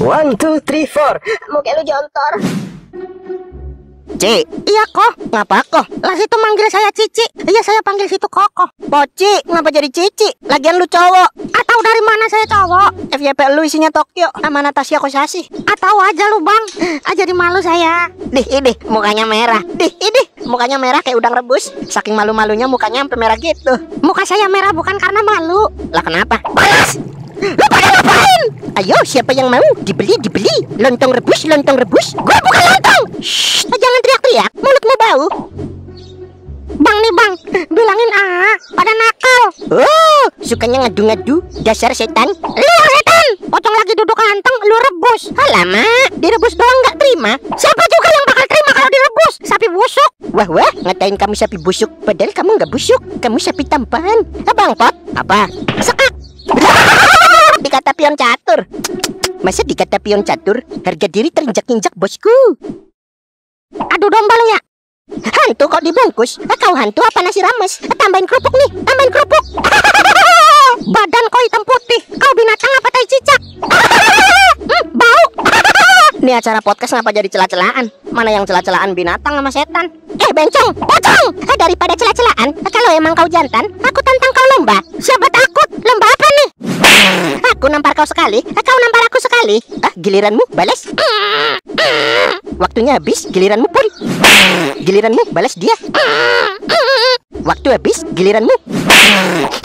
One, two, three, four. Mungkin lu jontor. Cik, iya kok, ngapa kok? Lah situ manggil saya Cici, iya saya panggil situ Koko Poci, ngapa jadi Cici? Lagian lu cowok, atau dari mana saya cowok? FYP lu isinya Tokyo, Nama Natasha Kosasi Atau aja lu bang, Aja ah, di malu saya Dih, ini mukanya merah Dih, ini mukanya merah kayak udang rebus Saking malu-malunya mukanya sampai merah gitu Muka saya merah bukan karena malu Lah kenapa? Panas! Ayo, siapa yang mau? Dibeli, dibeli. Lontong rebus, lontong rebus. Gue bukan lontong. Shh, eh, jangan teriak-teriak. Ya. Mulutmu bau. Bang nih bang, bilangin ah, pada nakal. Oh, sukanya ngadu-ngadu. Dasar setan. Lu setan, potong lagi duduk anteng, lu rebus. halama direbus doang nggak terima. Siapa juga yang bakal terima kalau direbus? Sapi busuk. Wah wah, ngatain kamu sapi busuk. Padahal kamu nggak busuk, kamu sapi tampan. Abang pot, apa? Sek pion catur. Masa dikata pion catur, harga diri terinjak-injak bosku. Aduh dombalnya. Hantu kok dibungkus? Ah, kau hantu apa nasi rames? Ah, tambahin kerupuk nih, tambahin kerupuk. Badan kau hitam putih. Kau binatang apa tai cicak? hmm, bau. Ini acara podcast kenapa jadi celah-celahan? Mana yang celah-celahan binatang sama setan? Eh bencong, bencong! Eh, daripada celah-celahan, kalau emang kau jantan, aku tantang kau lomba. Siapa tak? sekali? Kau nampar aku sekali? Ah, giliranmu balas. Waktunya habis, giliranmu pun. Giliranmu balas dia. Waktu habis, giliranmu.